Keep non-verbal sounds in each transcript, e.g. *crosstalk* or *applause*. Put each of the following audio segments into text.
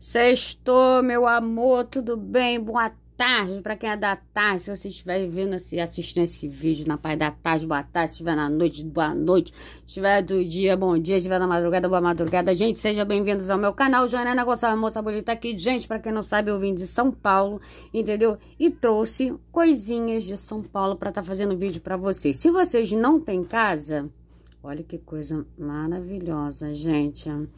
Sextou, meu amor, tudo bem? Boa tarde para quem é da tarde. Se você estiver vendo, assistindo esse vídeo na parte da tarde, boa tarde. Se estiver na noite, boa noite. Se estiver do dia, bom dia. Se estiver na madrugada, boa madrugada. Gente, sejam bem-vindos ao meu canal. Janaina Gonçalves Moça Bonita aqui. Gente, para quem não sabe, eu vim de São Paulo, entendeu? E trouxe coisinhas de São Paulo para estar tá fazendo vídeo para vocês. Se vocês não têm casa, olha que coisa maravilhosa, gente. Gente.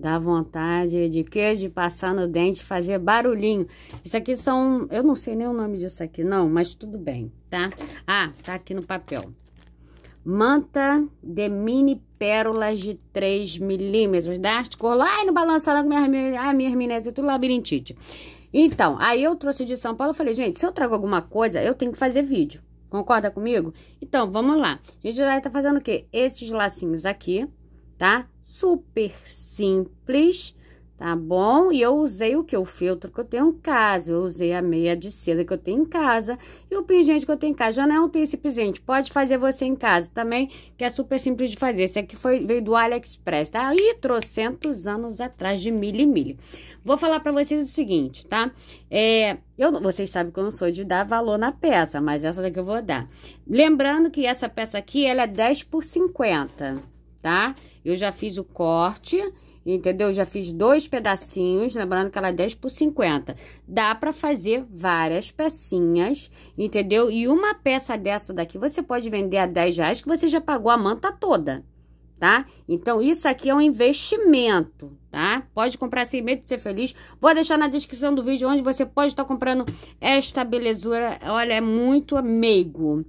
Dá vontade de queijo, de passar no dente, fazer barulhinho. Isso aqui são... Eu não sei nem o nome disso aqui, não, mas tudo bem, tá? Ah, tá aqui no papel. Manta de mini pérolas de 3 milímetros. Da arte colou. Ai, não balança não, minha, minha, ai, minha é tudo labirintite. Então, aí eu trouxe de São Paulo, eu falei, gente, se eu trago alguma coisa, eu tenho que fazer vídeo. Concorda comigo? Então, vamos lá. A gente vai estar tá fazendo o quê? Esses lacinhos aqui, tá? Super simples, tá bom? E eu usei o que? O filtro que eu tenho em casa, eu usei a meia de seda que eu tenho em casa e o pingente que eu tenho em casa. Já não tem esse pingente, pode fazer você em casa também, que é super simples de fazer. Esse aqui foi, veio do AliExpress, tá? E trocentos anos atrás, de milho e milho. Vou falar pra vocês o seguinte, tá? É... Eu, vocês sabem que eu não sou de dar valor na peça, mas essa daqui eu vou dar. Lembrando que essa peça aqui, ela é 10 por 50, tá? Eu já fiz o corte, entendeu? Já fiz dois pedacinhos, lembrando que ela é 10 por 50. Dá pra fazer várias pecinhas, entendeu? E uma peça dessa daqui você pode vender a 10 reais que você já pagou a manta toda, tá? Então, isso aqui é um investimento, tá? Pode comprar sem medo de ser feliz. Vou deixar na descrição do vídeo onde você pode estar tá comprando esta belezura. Olha, é muito meigo.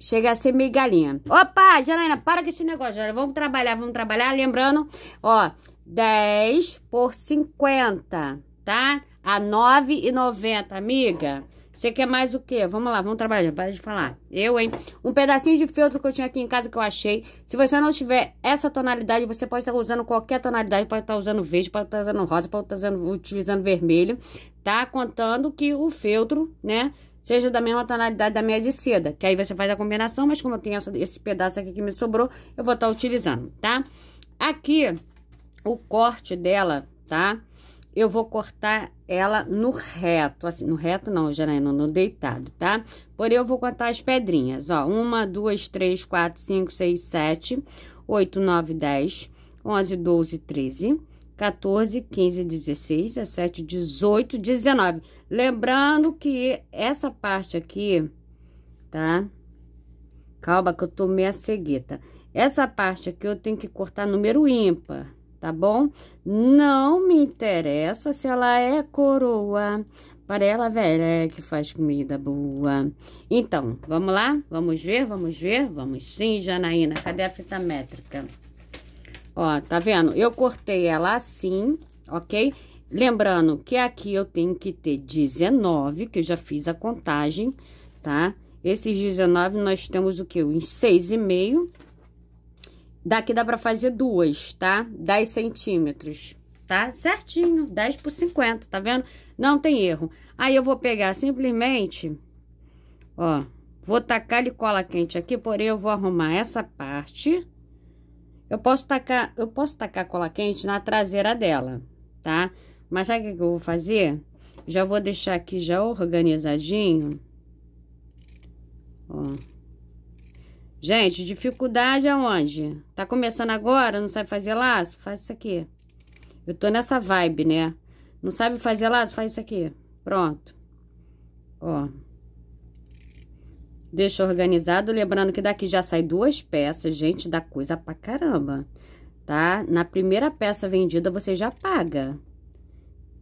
Chega a ser meio galinha. Opa, Janaína, para com esse negócio, Janaína. Vamos trabalhar, vamos trabalhar. Lembrando, ó, 10 por 50, tá? A 9,90, amiga. Você quer mais o quê? Vamos lá, vamos trabalhar. Para de falar. Eu, hein? Um pedacinho de feltro que eu tinha aqui em casa que eu achei. Se você não tiver essa tonalidade, você pode estar usando qualquer tonalidade. Pode estar usando verde, pode estar usando rosa, pode estar usando, utilizando vermelho. Tá? Contando que o feltro, né? seja da mesma tonalidade da minha de seda, que aí você faz a combinação, mas como eu tenho essa, esse pedaço aqui que me sobrou, eu vou estar tá utilizando, tá? Aqui, o corte dela, tá? Eu vou cortar ela no reto, assim, no reto não, Janaína, no deitado, tá? Porém, eu vou cortar as pedrinhas, ó, uma, duas, três, quatro, cinco, seis, sete, oito, nove, dez, onze, doze, treze, 14, 15, 16, 17, 18, 19. Lembrando que essa parte aqui, tá? Calma que eu tomei a cegueta. Essa parte aqui eu tenho que cortar número ímpar, tá bom? Não me interessa se ela é coroa, para ela velha é que faz comida boa. Então, vamos lá? Vamos ver, vamos ver? Vamos sim, Janaína. Cadê a fita métrica? Ó, tá vendo? Eu cortei ela assim, ok? Lembrando que aqui eu tenho que ter 19, que eu já fiz a contagem, tá? Esses 19 nós temos o que? Uns 6,5. Daqui dá pra fazer duas, tá? 10 centímetros, tá? Certinho, 10 por 50, tá vendo? Não tem erro. Aí eu vou pegar simplesmente, ó, vou tacar de cola quente aqui, porém eu vou arrumar essa parte eu posso tacar, eu posso tacar cola quente na traseira dela, tá? Mas sabe o que eu vou fazer? Já vou deixar aqui já organizadinho. Ó. Gente, dificuldade aonde? Tá começando agora, não sabe fazer laço? Faz isso aqui. Eu tô nessa vibe, né? Não sabe fazer laço? Faz isso aqui. Pronto. Ó. Deixa organizado, lembrando que daqui já sai duas peças, gente, dá coisa pra caramba, tá? Na primeira peça vendida, você já paga.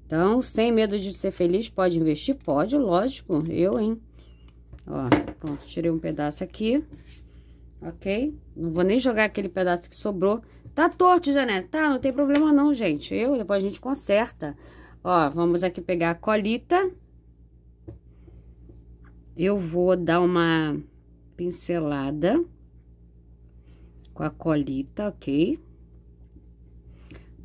Então, sem medo de ser feliz, pode investir? Pode, lógico, eu, hein? Ó, pronto, tirei um pedaço aqui, ok? Não vou nem jogar aquele pedaço que sobrou. Tá torto, Janete? Tá, não tem problema não, gente. Eu, depois a gente conserta. Ó, vamos aqui pegar a colita eu vou dar uma pincelada com a colita, ok?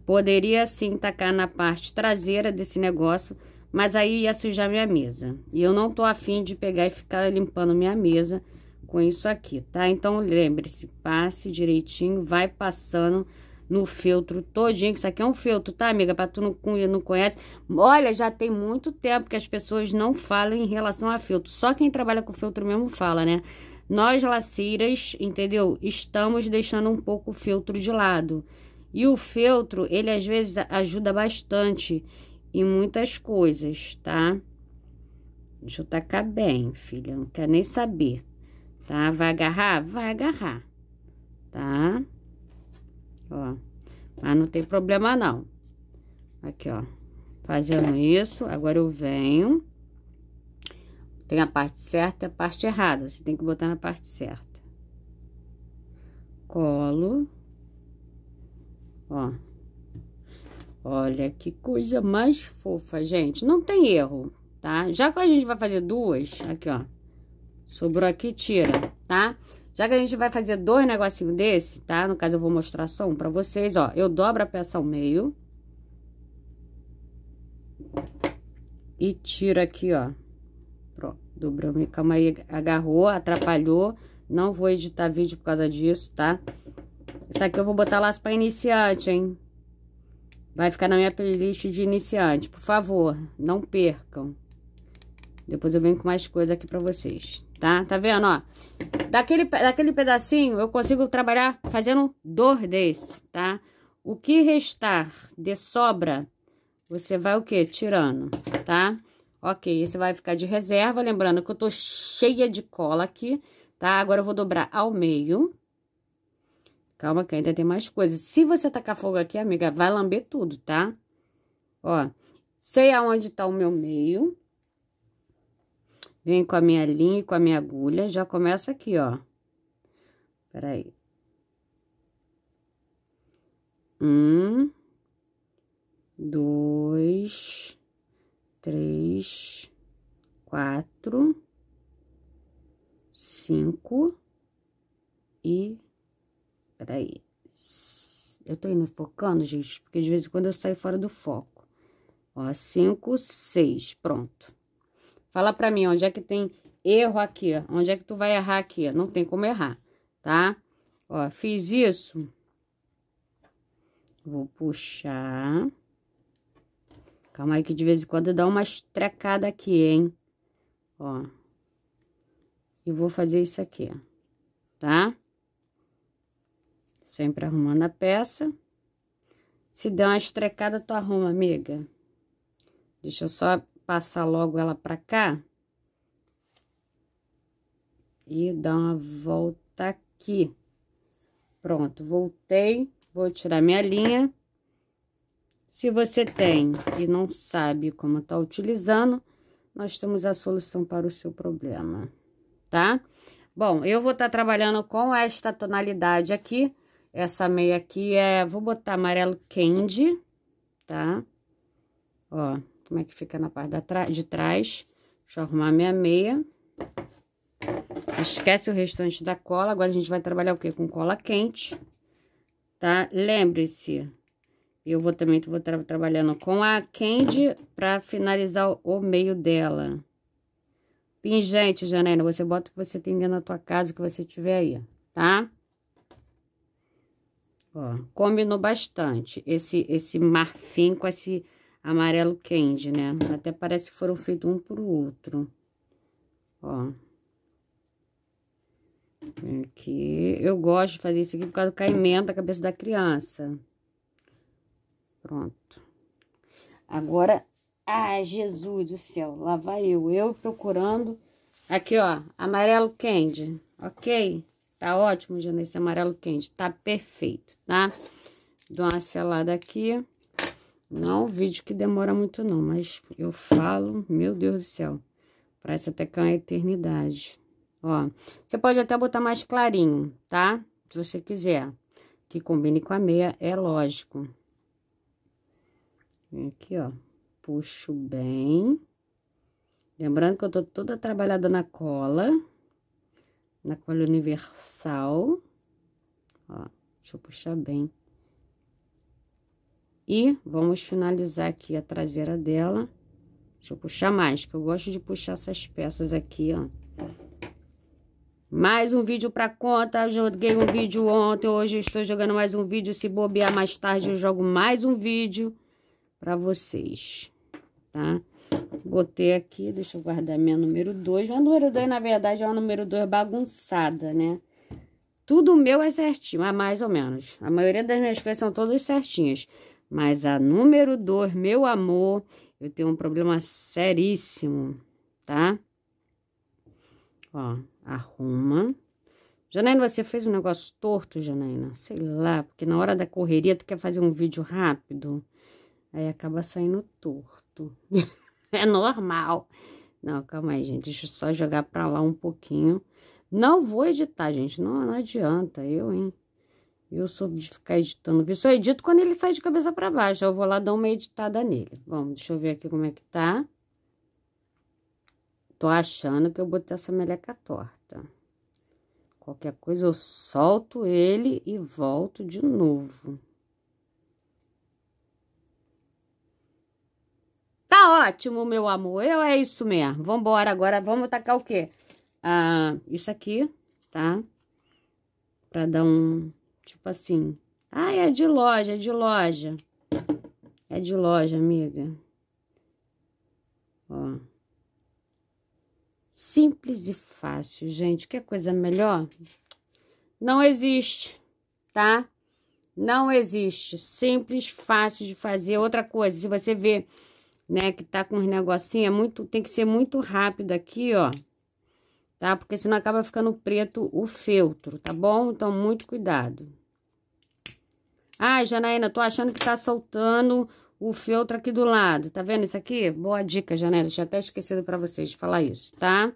Poderia, sim, tacar na parte traseira desse negócio, mas aí ia sujar minha mesa. E eu não tô afim de pegar e ficar limpando minha mesa com isso aqui, tá? Então, lembre-se, passe direitinho, vai passando no feltro todinho, que isso aqui é um feltro, tá, amiga? Pra tu não, não conhece. Olha, já tem muito tempo que as pessoas não falam em relação a feltro. Só quem trabalha com feltro mesmo fala, né? Nós, laciras, entendeu? Estamos deixando um pouco o feltro de lado. E o feltro, ele às vezes ajuda bastante em muitas coisas, tá? Deixa eu tacar bem, filha. Não quer nem saber, tá? Vai agarrar? Vai agarrar, tá? ó. Mas não tem problema, não. Aqui, ó. Fazendo isso, agora eu venho. Tem a parte certa e a parte errada. Você tem que botar na parte certa. Colo. Ó. Olha que coisa mais fofa, gente. Não tem erro, tá? Já que a gente vai fazer duas, aqui, ó. Sobrou aqui, tira, tá? Tá? Já que a gente vai fazer dois negocinhos desse, tá? No caso, eu vou mostrar só um pra vocês, ó. Eu dobro a peça ao meio. E tiro aqui, ó. Pronto, dobrou. Calma aí, agarrou, atrapalhou. Não vou editar vídeo por causa disso, tá? Isso aqui eu vou botar laço pra iniciante, hein? Vai ficar na minha playlist de iniciante. Por favor, não percam. Depois eu venho com mais coisa aqui pra vocês, tá? Tá vendo, ó? Daquele, daquele pedacinho, eu consigo trabalhar fazendo dor desse, tá? O que restar de sobra, você vai o quê? Tirando, tá? Ok, esse vai ficar de reserva. Lembrando que eu tô cheia de cola aqui, tá? Agora eu vou dobrar ao meio. Calma que ainda tem mais coisas. Se você tacar fogo aqui, amiga, vai lamber tudo, tá? Ó, sei aonde tá o meu meio, Venho com a minha linha e com a minha agulha, já começa aqui, ó. Peraí. Um, dois, três, quatro, cinco e... Peraí. Eu tô indo focando, gente, porque de vez em quando eu saio fora do foco. Ó, cinco, seis, pronto. Fala pra mim onde é que tem erro aqui, ó. Onde é que tu vai errar aqui, ó. Não tem como errar, tá? Ó, fiz isso. Vou puxar. Calma aí que de vez em quando dá uma estrecada aqui, hein? Ó. E vou fazer isso aqui, ó. Tá? Sempre arrumando a peça. Se der uma estrecada, tu arruma, amiga. Deixa eu só passar logo ela pra cá. E dar uma volta aqui. Pronto, voltei. Vou tirar minha linha. Se você tem e não sabe como tá utilizando, nós temos a solução para o seu problema, tá? Bom, eu vou estar tá trabalhando com esta tonalidade aqui. Essa meia aqui é... Vou botar amarelo candy, tá? Ó, como é que fica na parte de trás. Deixa eu arrumar minha meia. Esquece o restante da cola. Agora a gente vai trabalhar o quê? Com cola quente, tá? Lembre-se, eu vou também vou tra trabalhando com a candy para finalizar o, o meio dela. Pingente, Janaina, você bota o que você tem dentro da tua casa, o que você tiver aí, tá? Ó, combinou bastante esse, esse marfim com esse amarelo candy, né? Até parece que foram feitos um pro outro. Ó. Aqui. Eu gosto de fazer isso aqui por causa do caimento da cabeça da criança. Pronto. Agora, ai, Jesus do céu, lá vai eu. Eu procurando. Aqui, ó, amarelo candy, ok? Tá ótimo, Jana, esse amarelo candy. Tá perfeito, tá? Dou uma selada aqui. Não é um vídeo que demora muito não, mas eu falo, meu Deus do céu. Parece até que é uma eternidade. Ó, você pode até botar mais clarinho, tá? Se você quiser. Que combine com a meia, é lógico. Vem aqui, ó. Puxo bem. Lembrando que eu tô toda trabalhada na cola. Na cola universal. Ó, deixa eu puxar bem. E vamos finalizar aqui a traseira dela. Deixa eu puxar mais, que eu gosto de puxar essas peças aqui, ó. Mais um vídeo pra conta, joguei um vídeo ontem, hoje estou jogando mais um vídeo. Se bobear mais tarde, eu jogo mais um vídeo pra vocês, tá? Botei aqui, deixa eu guardar minha número 2. Minha número 2, na verdade, é uma número 2 bagunçada, né? Tudo meu é certinho, é mais ou menos. A maioria das minhas coisas são todas certinhas. Mas a número dois, meu amor, eu tenho um problema seríssimo, tá? Ó, arruma. Janaína, você fez um negócio torto, Janaína? Sei lá, porque na hora da correria tu quer fazer um vídeo rápido. Aí acaba saindo torto. *laughs* é normal. Não, calma aí, gente. Deixa eu só jogar pra lá um pouquinho. Não vou editar, gente. Não, não adianta. Eu, hein? Eu sou de ficar editando vídeo. Só edito quando ele sai de cabeça para baixo. Eu vou lá dar uma editada nele. Vamos, deixa eu ver aqui como é que tá. Tô achando que eu botei essa meleca torta. Qualquer coisa eu solto ele e volto de novo. Tá ótimo, meu amor. Eu é isso mesmo. Vambora agora. Vamos tacar o quê? Ah, isso aqui, tá? Pra dar um Tipo assim, ah, é de loja, é de loja. É de loja, amiga. Ó. Simples e fácil, gente. Que coisa melhor? Não existe, tá? Não existe. Simples, fácil de fazer. Outra coisa, se você ver, né, que tá com uns negocinhos, é muito, tem que ser muito rápido aqui, ó. Tá? Porque senão acaba ficando preto o feltro, tá bom? Então, muito cuidado. Ai, Janaína, tô achando que tá soltando o feltro aqui do lado. Tá vendo isso aqui? Boa dica, Janaína. Tinha até esquecido pra vocês de falar isso, tá?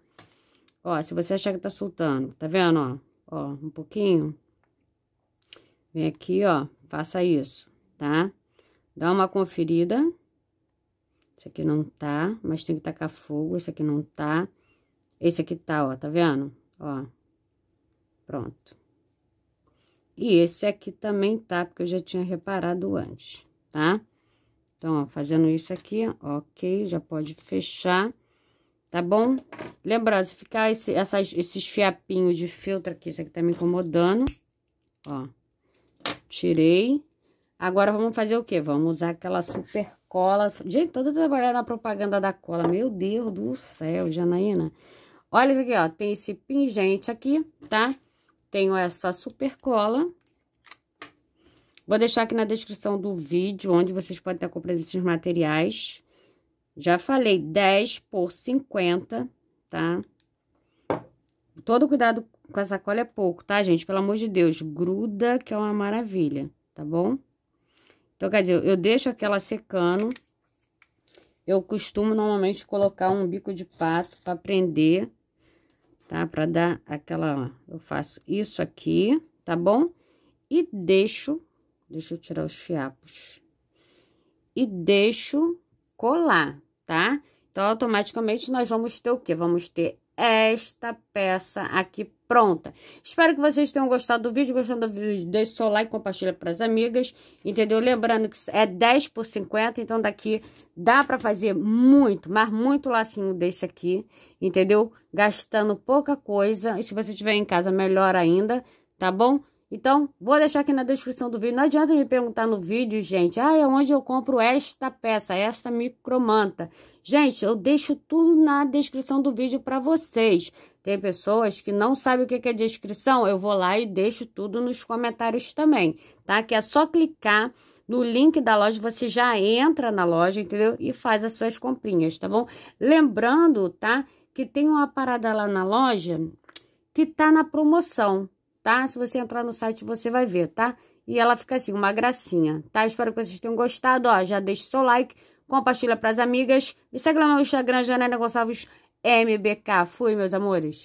Ó, se você achar que tá soltando, tá vendo, ó? Ó, um pouquinho. Vem aqui, ó, faça isso, tá? Dá uma conferida. Esse aqui não tá, mas tem que tacar fogo. Esse aqui não tá. Esse aqui tá, ó, tá vendo? Ó, pronto. E esse aqui também tá, porque eu já tinha reparado antes, tá? Então, ó, fazendo isso aqui, ó, ok, já pode fechar, tá bom? Lembrando, se ficar esse, essas, esses fiapinhos de filtro aqui, isso aqui tá me incomodando, ó, tirei. Agora, vamos fazer o quê? Vamos usar aquela super cola. Gente, toda trabalhada na propaganda da cola, meu Deus do céu, Janaína. Olha isso aqui, ó, tem esse pingente aqui, tá? Tá? Tenho essa super cola. Vou deixar aqui na descrição do vídeo, onde vocês podem estar comprando esses materiais. Já falei, 10 por 50, tá? Todo cuidado com essa cola é pouco, tá, gente? Pelo amor de Deus, gruda, que é uma maravilha, tá bom? Então, quer dizer, eu deixo aquela secando. Eu costumo, normalmente, colocar um bico de pato para prender tá? Pra dar aquela, eu faço isso aqui, tá bom? E deixo, deixa eu tirar os fiapos. E deixo colar, tá? Então, automaticamente, nós vamos ter o quê? Vamos ter esta peça aqui pronta. Espero que vocês tenham gostado do vídeo. Gostando do vídeo, deixe seu like, compartilha para as amigas, entendeu? Lembrando que é 10 por 50, então daqui dá para fazer muito, mas muito lacinho desse aqui, entendeu? Gastando pouca coisa. E se você tiver em casa, melhor ainda, tá bom? Então, vou deixar aqui na descrição do vídeo. Não adianta me perguntar no vídeo, gente, ah, é onde eu compro esta peça, esta micromanta. Gente, eu deixo tudo na descrição do vídeo para vocês. Tem pessoas que não sabem o que é descrição, eu vou lá e deixo tudo nos comentários também, tá? Que é só clicar no link da loja, você já entra na loja, entendeu? E faz as suas comprinhas, tá bom? Lembrando, tá? Que tem uma parada lá na loja que tá na promoção, tá? Se você entrar no site, você vai ver, tá? E ela fica assim, uma gracinha, tá? Espero que vocês tenham gostado, ó, já deixa o seu like, compartilha para as amigas. Me segue lá no Instagram, Janaina Gonçalves MBK. Fui, meus amores.